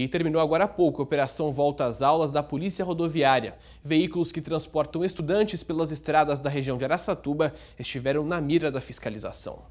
E terminou agora há pouco a Operação Volta às Aulas da Polícia Rodoviária. Veículos que transportam estudantes pelas estradas da região de Araçatuba estiveram na mira da fiscalização.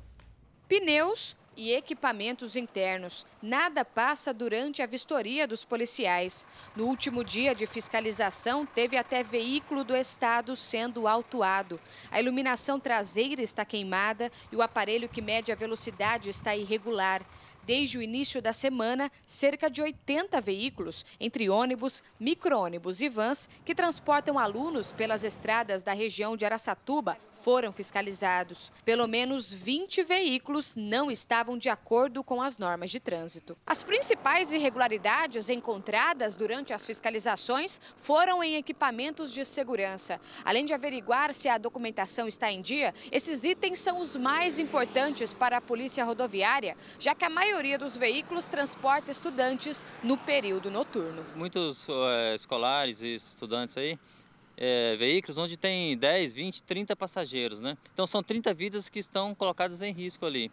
Pneus, e equipamentos internos. Nada passa durante a vistoria dos policiais. No último dia de fiscalização, teve até veículo do Estado sendo autuado. A iluminação traseira está queimada e o aparelho que mede a velocidade está irregular. Desde o início da semana, cerca de 80 veículos, entre ônibus, micro-ônibus e vans, que transportam alunos pelas estradas da região de Araçatuba, foram fiscalizados. Pelo menos 20 veículos não estavam estavam de acordo com as normas de trânsito. As principais irregularidades encontradas durante as fiscalizações foram em equipamentos de segurança. Além de averiguar se a documentação está em dia, esses itens são os mais importantes para a Polícia Rodoviária, já que a maioria dos veículos transporta estudantes no período noturno. Muitos é, escolares e estudantes aí é, veículos onde tem 10, 20, 30 passageiros, né? Então são 30 vidas que estão colocadas em risco ali.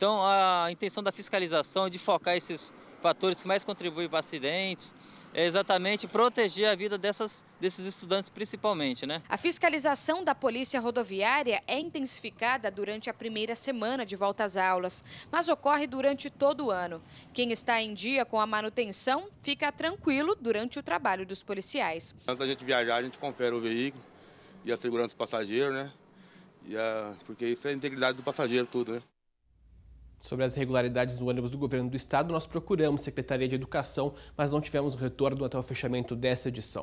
Então, a intenção da fiscalização é de focar esses fatores que mais contribuem para acidentes, é exatamente proteger a vida dessas, desses estudantes principalmente. Né? A fiscalização da polícia rodoviária é intensificada durante a primeira semana de volta às aulas, mas ocorre durante todo o ano. Quem está em dia com a manutenção fica tranquilo durante o trabalho dos policiais. Antes da gente viajar, a gente confere o veículo e a segurança do passageiro, né? E a... Porque isso é a integridade do passageiro tudo, né? Sobre as irregularidades do ônibus do governo do estado, nós procuramos Secretaria de Educação, mas não tivemos retorno até o fechamento dessa edição.